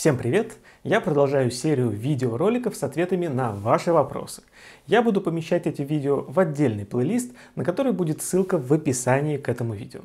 Всем привет! Я продолжаю серию видеороликов с ответами на ваши вопросы. Я буду помещать эти видео в отдельный плейлист, на который будет ссылка в описании к этому видео.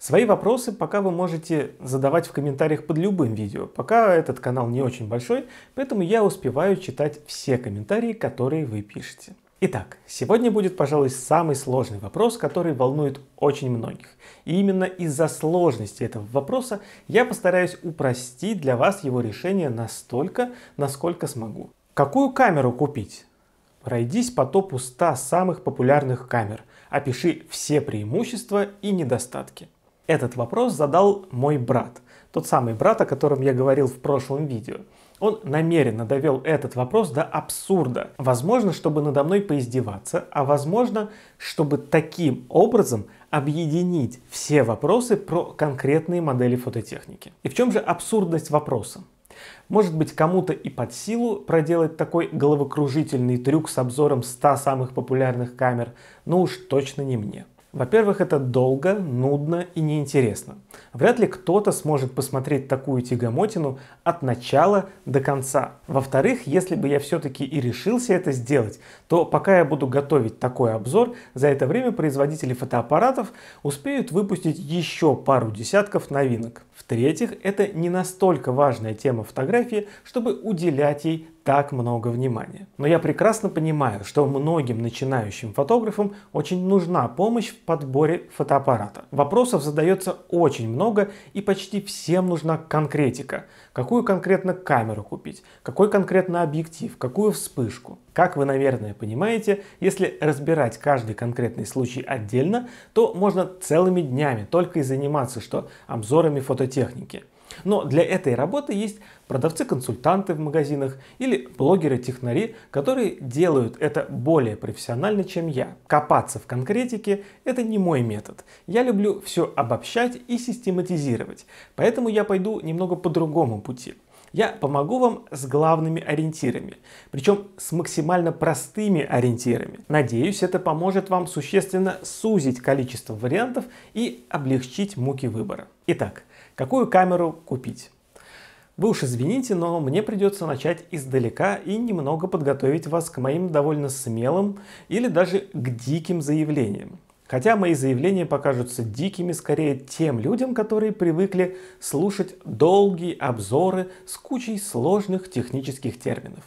Свои вопросы пока вы можете задавать в комментариях под любым видео, пока этот канал не очень большой, поэтому я успеваю читать все комментарии, которые вы пишете. Итак, сегодня будет, пожалуй, самый сложный вопрос, который волнует очень многих. И именно из-за сложности этого вопроса я постараюсь упростить для вас его решение настолько, насколько смогу. Какую камеру купить? Пройдись по топу 100 самых популярных камер, опиши все преимущества и недостатки. Этот вопрос задал мой брат, тот самый брат, о котором я говорил в прошлом видео. Он намеренно довел этот вопрос до абсурда. Возможно, чтобы надо мной поиздеваться, а возможно, чтобы таким образом объединить все вопросы про конкретные модели фототехники. И в чем же абсурдность вопроса? Может быть, кому-то и под силу проделать такой головокружительный трюк с обзором 100 самых популярных камер, но уж точно не мне. Во-первых, это долго, нудно и неинтересно. Вряд ли кто-то сможет посмотреть такую тягомотину от начала до конца. Во-вторых, если бы я все-таки и решился это сделать, то пока я буду готовить такой обзор, за это время производители фотоаппаратов успеют выпустить еще пару десятков новинок. В-третьих, это не настолько важная тема фотографии, чтобы уделять ей так много внимания. Но я прекрасно понимаю, что многим начинающим фотографам очень нужна помощь в подборе фотоаппарата. Вопросов задается очень много и почти всем нужна конкретика. Какую конкретно камеру купить, какой конкретно объектив, какую вспышку. Как вы, наверное, понимаете, если разбирать каждый конкретный случай отдельно, то можно целыми днями только и заниматься, что обзорами фото техники. Но для этой работы есть продавцы-консультанты в магазинах или блогеры-технари, которые делают это более профессионально, чем я. Копаться в конкретике – это не мой метод. Я люблю все обобщать и систематизировать, поэтому я пойду немного по другому пути. Я помогу вам с главными ориентирами, причем с максимально простыми ориентирами. Надеюсь, это поможет вам существенно сузить количество вариантов и облегчить муки выбора. Итак, Какую камеру купить? Вы уж извините, но мне придется начать издалека и немного подготовить вас к моим довольно смелым или даже к диким заявлениям. Хотя мои заявления покажутся дикими скорее тем людям, которые привыкли слушать долгие обзоры с кучей сложных технических терминов.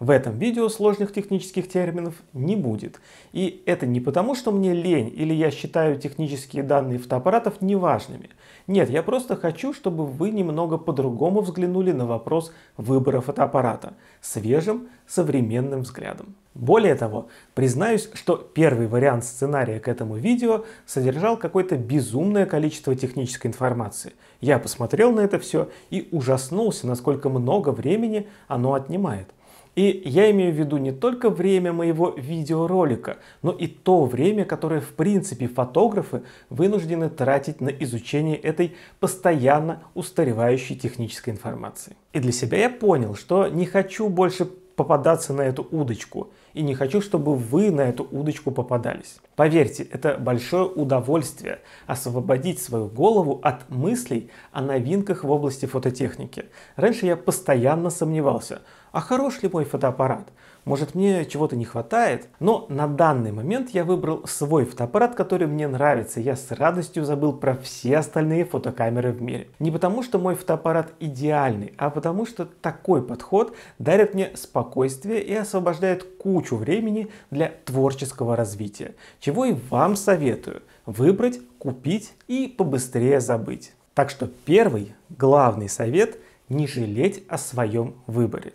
В этом видео сложных технических терминов не будет. И это не потому, что мне лень или я считаю технические данные фотоаппаратов неважными. Нет, я просто хочу, чтобы вы немного по-другому взглянули на вопрос выбора фотоаппарата. Свежим, современным взглядом. Более того, признаюсь, что первый вариант сценария к этому видео содержал какое-то безумное количество технической информации. Я посмотрел на это все и ужаснулся, насколько много времени оно отнимает. И я имею в виду не только время моего видеоролика, но и то время, которое в принципе фотографы вынуждены тратить на изучение этой постоянно устаревающей технической информации. И для себя я понял, что не хочу больше попадаться на эту удочку. И не хочу, чтобы вы на эту удочку попадались. Поверьте, это большое удовольствие освободить свою голову от мыслей о новинках в области фототехники. Раньше я постоянно сомневался – а хорош ли мой фотоаппарат? Может мне чего-то не хватает? Но на данный момент я выбрал свой фотоаппарат, который мне нравится. Я с радостью забыл про все остальные фотокамеры в мире. Не потому, что мой фотоаппарат идеальный, а потому, что такой подход дарит мне спокойствие и освобождает кучу времени для творческого развития, чего и вам советую выбрать, купить и побыстрее забыть. Так что первый, главный совет – не жалеть о своем выборе.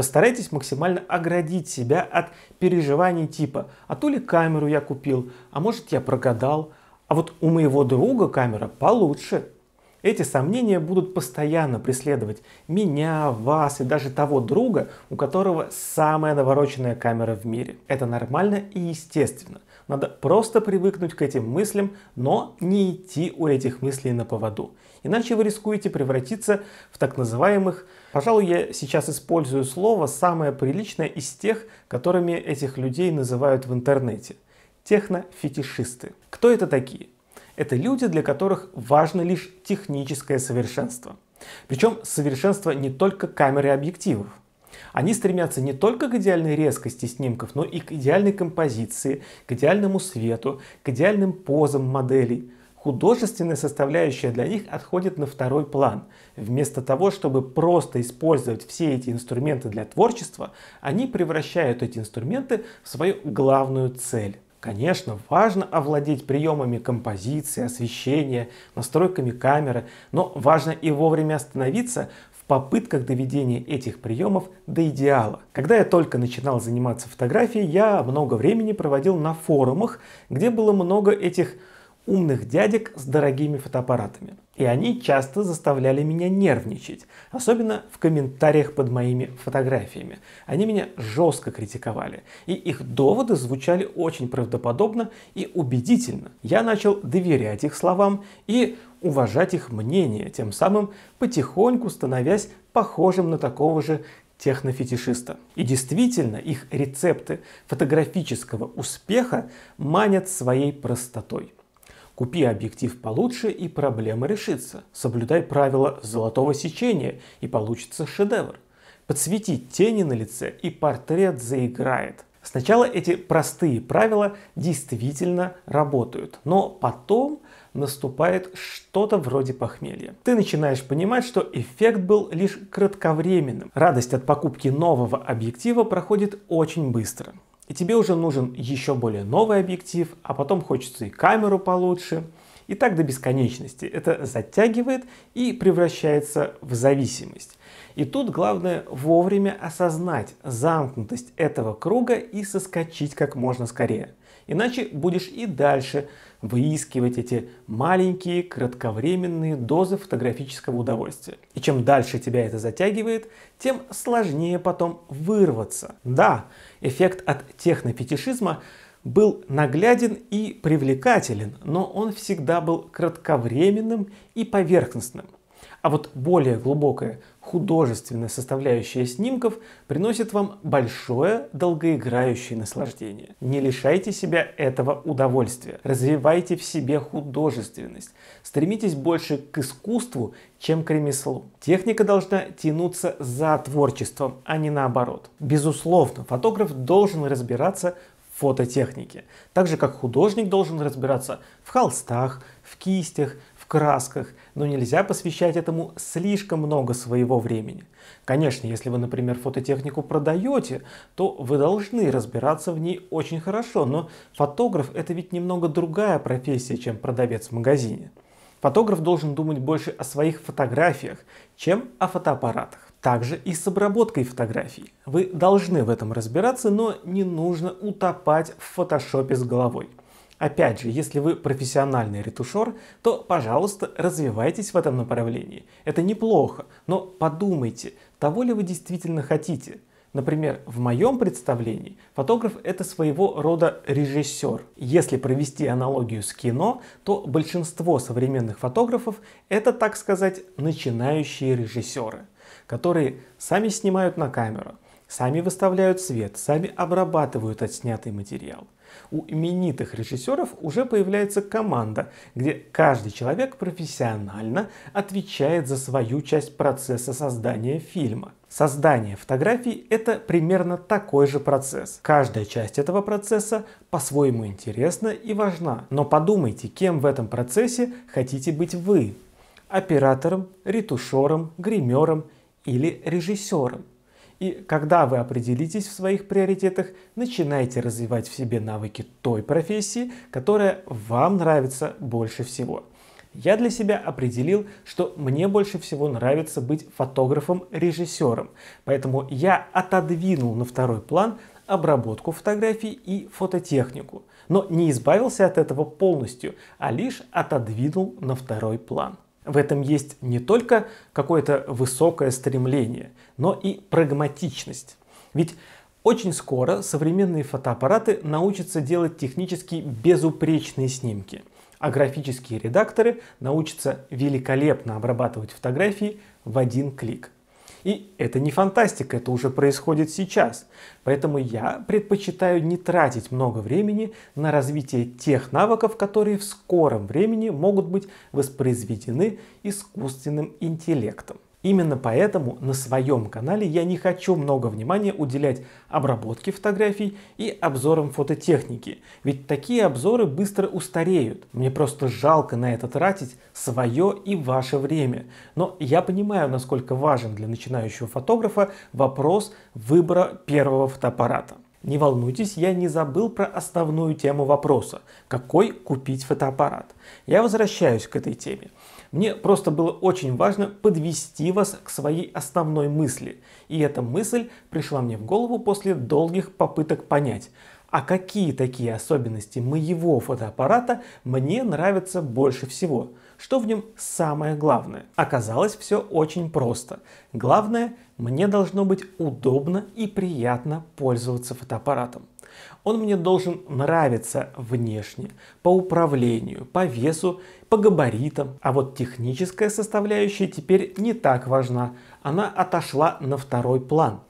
Постарайтесь максимально оградить себя от переживаний типа «А то ли камеру я купил, а может я прогадал, а вот у моего друга камера получше». Эти сомнения будут постоянно преследовать меня, вас и даже того друга, у которого самая навороченная камера в мире. Это нормально и естественно. Надо просто привыкнуть к этим мыслям, но не идти у этих мыслей на поводу. Иначе вы рискуете превратиться в так называемых, пожалуй, я сейчас использую слово, самое приличное из тех, которыми этих людей называют в интернете. Технофетишисты. Кто это такие? Это люди, для которых важно лишь техническое совершенство. Причем совершенство не только камеры и объективов. Они стремятся не только к идеальной резкости снимков, но и к идеальной композиции, к идеальному свету, к идеальным позам моделей – художественная составляющая для них отходит на второй план. Вместо того, чтобы просто использовать все эти инструменты для творчества, они превращают эти инструменты в свою главную цель. Конечно, важно овладеть приемами композиции, освещения, настройками камеры, но важно и вовремя остановиться в попытках доведения этих приемов до идеала. Когда я только начинал заниматься фотографией, я много времени проводил на форумах, где было много этих умных дядек с дорогими фотоаппаратами. И они часто заставляли меня нервничать, особенно в комментариях под моими фотографиями. Они меня жестко критиковали, и их доводы звучали очень правдоподобно и убедительно. Я начал доверять их словам и уважать их мнение, тем самым потихоньку становясь похожим на такого же технофетишиста. И действительно, их рецепты фотографического успеха манят своей простотой. Купи объектив получше и проблема решится. Соблюдай правила золотого сечения и получится шедевр. Подсвети тени на лице и портрет заиграет. Сначала эти простые правила действительно работают, но потом наступает что-то вроде похмелья. Ты начинаешь понимать, что эффект был лишь кратковременным. Радость от покупки нового объектива проходит очень быстро и тебе уже нужен еще более новый объектив, а потом хочется и камеру получше. И так до бесконечности. Это затягивает и превращается в зависимость. И тут главное вовремя осознать замкнутость этого круга и соскочить как можно скорее. Иначе будешь и дальше выискивать эти маленькие, кратковременные дозы фотографического удовольствия. И чем дальше тебя это затягивает, тем сложнее потом вырваться. Да, эффект от технофетишизма был нагляден и привлекателен, но он всегда был кратковременным и поверхностным. А вот более глубокая художественная составляющая снимков приносит вам большое долгоиграющее наслаждение. Не лишайте себя этого удовольствия. Развивайте в себе художественность. Стремитесь больше к искусству, чем к ремеслу. Техника должна тянуться за творчеством, а не наоборот. Безусловно, фотограф должен разбираться в фототехнике. Так же, как художник должен разбираться в холстах, в кистях, красках, но нельзя посвящать этому слишком много своего времени. Конечно, если вы, например, фототехнику продаете, то вы должны разбираться в ней очень хорошо, но фотограф это ведь немного другая профессия, чем продавец в магазине. Фотограф должен думать больше о своих фотографиях, чем о фотоаппаратах. Также и с обработкой фотографий. Вы должны в этом разбираться, но не нужно утопать в фотошопе с головой. Опять же, если вы профессиональный ретушер, то, пожалуйста, развивайтесь в этом направлении. Это неплохо, но подумайте, того ли вы действительно хотите. Например, в моем представлении фотограф – это своего рода режиссер. Если провести аналогию с кино, то большинство современных фотографов – это, так сказать, начинающие режиссеры, которые сами снимают на камеру – сами выставляют свет, сами обрабатывают отснятый материал. У именитых режиссеров уже появляется команда, где каждый человек профессионально отвечает за свою часть процесса создания фильма. Создание фотографий – это примерно такой же процесс. Каждая часть этого процесса по-своему интересна и важна. Но подумайте, кем в этом процессе хотите быть вы – оператором, ретушером, гримером или режиссером. И когда вы определитесь в своих приоритетах, начинайте развивать в себе навыки той профессии, которая вам нравится больше всего. Я для себя определил, что мне больше всего нравится быть фотографом-режиссером, поэтому я отодвинул на второй план обработку фотографий и фототехнику, но не избавился от этого полностью, а лишь отодвинул на второй план. В этом есть не только какое-то высокое стремление, но и прагматичность. Ведь очень скоро современные фотоаппараты научатся делать технически безупречные снимки, а графические редакторы научатся великолепно обрабатывать фотографии в один клик – и это не фантастика, это уже происходит сейчас. Поэтому я предпочитаю не тратить много времени на развитие тех навыков, которые в скором времени могут быть воспроизведены искусственным интеллектом. Именно поэтому на своем канале я не хочу много внимания уделять обработке фотографий и обзорам фототехники, ведь такие обзоры быстро устареют. Мне просто жалко на это тратить свое и ваше время. Но я понимаю, насколько важен для начинающего фотографа вопрос выбора первого фотоаппарата. Не волнуйтесь, я не забыл про основную тему вопроса – какой купить фотоаппарат. Я возвращаюсь к этой теме. Мне просто было очень важно подвести вас к своей основной мысли. И эта мысль пришла мне в голову после долгих попыток понять, а какие такие особенности моего фотоаппарата мне нравятся больше всего – что в нем самое главное. Оказалось, все очень просто. Главное, мне должно быть удобно и приятно пользоваться фотоаппаратом. Он мне должен нравиться внешне, по управлению, по весу, по габаритам. А вот техническая составляющая теперь не так важна. Она отошла на второй план.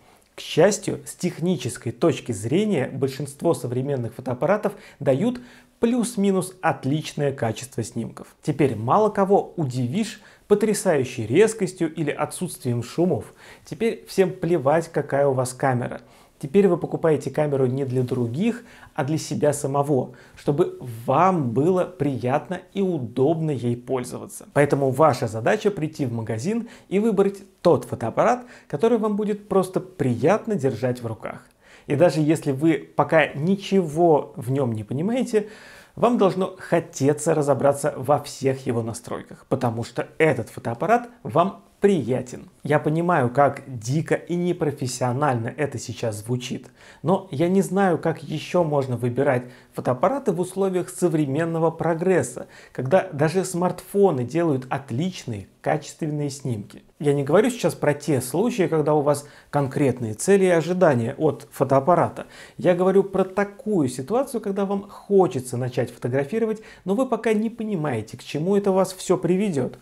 К счастью, с технической точки зрения большинство современных фотоаппаратов дают плюс-минус отличное качество снимков. Теперь мало кого удивишь потрясающей резкостью или отсутствием шумов. Теперь всем плевать, какая у вас камера. Теперь вы покупаете камеру не для других, а для себя самого, чтобы вам было приятно и удобно ей пользоваться. Поэтому ваша задача прийти в магазин и выбрать тот фотоаппарат, который вам будет просто приятно держать в руках. И даже если вы пока ничего в нем не понимаете, вам должно хотеться разобраться во всех его настройках, потому что этот фотоаппарат вам приятен. Я понимаю, как дико и непрофессионально это сейчас звучит, но я не знаю, как еще можно выбирать фотоаппараты в условиях современного прогресса, когда даже смартфоны делают отличные, качественные снимки. Я не говорю сейчас про те случаи, когда у вас конкретные цели и ожидания от фотоаппарата. Я говорю про такую ситуацию, когда вам хочется начать фотографировать, но вы пока не понимаете, к чему это вас все приведет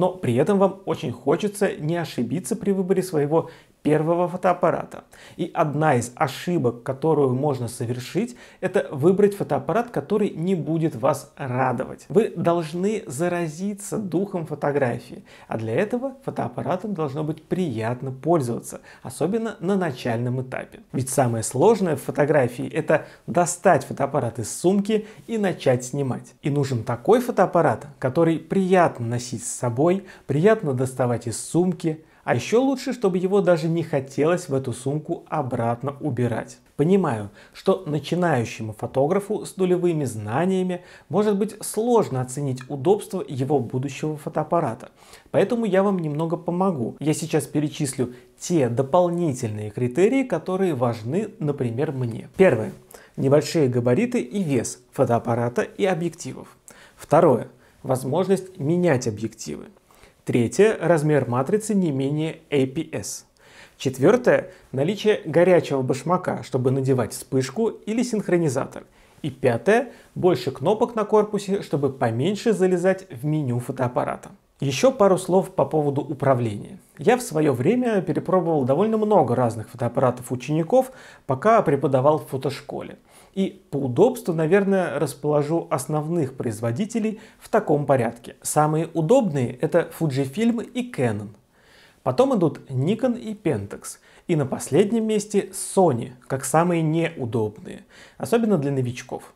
но при этом вам очень хочется не ошибиться при выборе своего первого фотоаппарата. И одна из ошибок, которую можно совершить, это выбрать фотоаппарат, который не будет вас радовать. Вы должны заразиться духом фотографии, а для этого фотоаппаратом должно быть приятно пользоваться, особенно на начальном этапе. Ведь самое сложное в фотографии – это достать фотоаппарат из сумки и начать снимать. И нужен такой фотоаппарат, который приятно носить с собой, приятно доставать из сумки – а еще лучше, чтобы его даже не хотелось в эту сумку обратно убирать. Понимаю, что начинающему фотографу с нулевыми знаниями может быть сложно оценить удобство его будущего фотоаппарата. Поэтому я вам немного помогу. Я сейчас перечислю те дополнительные критерии, которые важны, например, мне. Первое. Небольшие габариты и вес фотоаппарата и объективов. Второе. Возможность менять объективы. Третье – размер матрицы не менее APS. Четвертое – наличие горячего башмака, чтобы надевать вспышку или синхронизатор. И пятое – больше кнопок на корпусе, чтобы поменьше залезать в меню фотоаппарата. Еще пару слов по поводу управления. Я в свое время перепробовал довольно много разных фотоаппаратов учеников, пока преподавал в фотошколе. И по удобству, наверное, расположу основных производителей в таком порядке. Самые удобные это Fujifilm и Canon. Потом идут Nikon и Pentax. И на последнем месте Sony, как самые неудобные, особенно для новичков.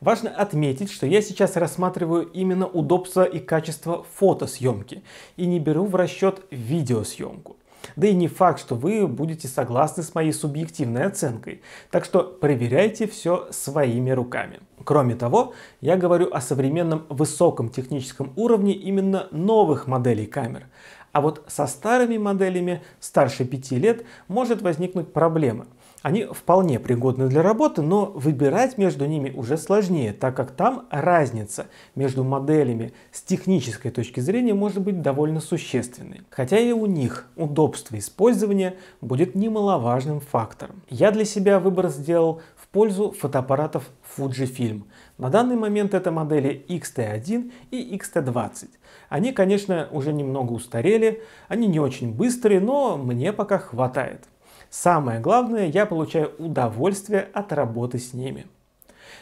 Важно отметить, что я сейчас рассматриваю именно удобство и качество фотосъемки и не беру в расчет видеосъемку. Да и не факт, что вы будете согласны с моей субъективной оценкой. Так что проверяйте все своими руками. Кроме того, я говорю о современном высоком техническом уровне именно новых моделей камер. А вот со старыми моделями старше 5 лет может возникнуть проблема – они вполне пригодны для работы, но выбирать между ними уже сложнее, так как там разница между моделями с технической точки зрения может быть довольно существенной. Хотя и у них удобство использования будет немаловажным фактором. Я для себя выбор сделал в пользу фотоаппаратов Fujifilm. На данный момент это модели XT1 и XT20. Они, конечно, уже немного устарели, они не очень быстрые, но мне пока хватает. Самое главное, я получаю удовольствие от работы с ними.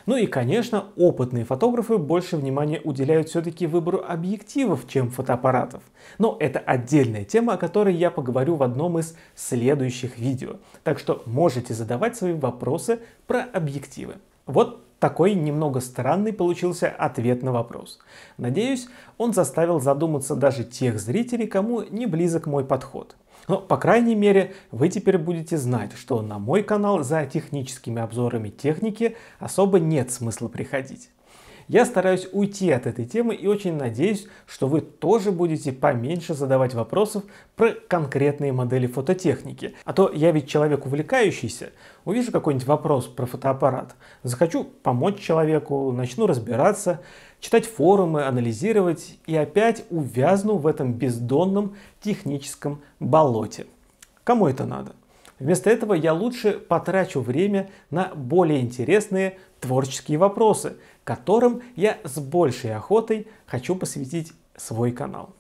Ну и, конечно, опытные фотографы больше внимания уделяют все-таки выбору объективов, чем фотоаппаратов. Но это отдельная тема, о которой я поговорю в одном из следующих видео. Так что можете задавать свои вопросы про объективы. Вот такой немного странный получился ответ на вопрос. Надеюсь, он заставил задуматься даже тех зрителей, кому не близок мой подход. Но, по крайней мере, вы теперь будете знать, что на мой канал за техническими обзорами техники особо нет смысла приходить. Я стараюсь уйти от этой темы и очень надеюсь, что вы тоже будете поменьше задавать вопросов про конкретные модели фототехники. А то я ведь человек увлекающийся, увижу какой-нибудь вопрос про фотоаппарат, захочу помочь человеку, начну разбираться, читать форумы, анализировать и опять увязну в этом бездонном техническом болоте. Кому это надо? Вместо этого я лучше потрачу время на более интересные творческие вопросы, которым я с большей охотой хочу посвятить свой канал.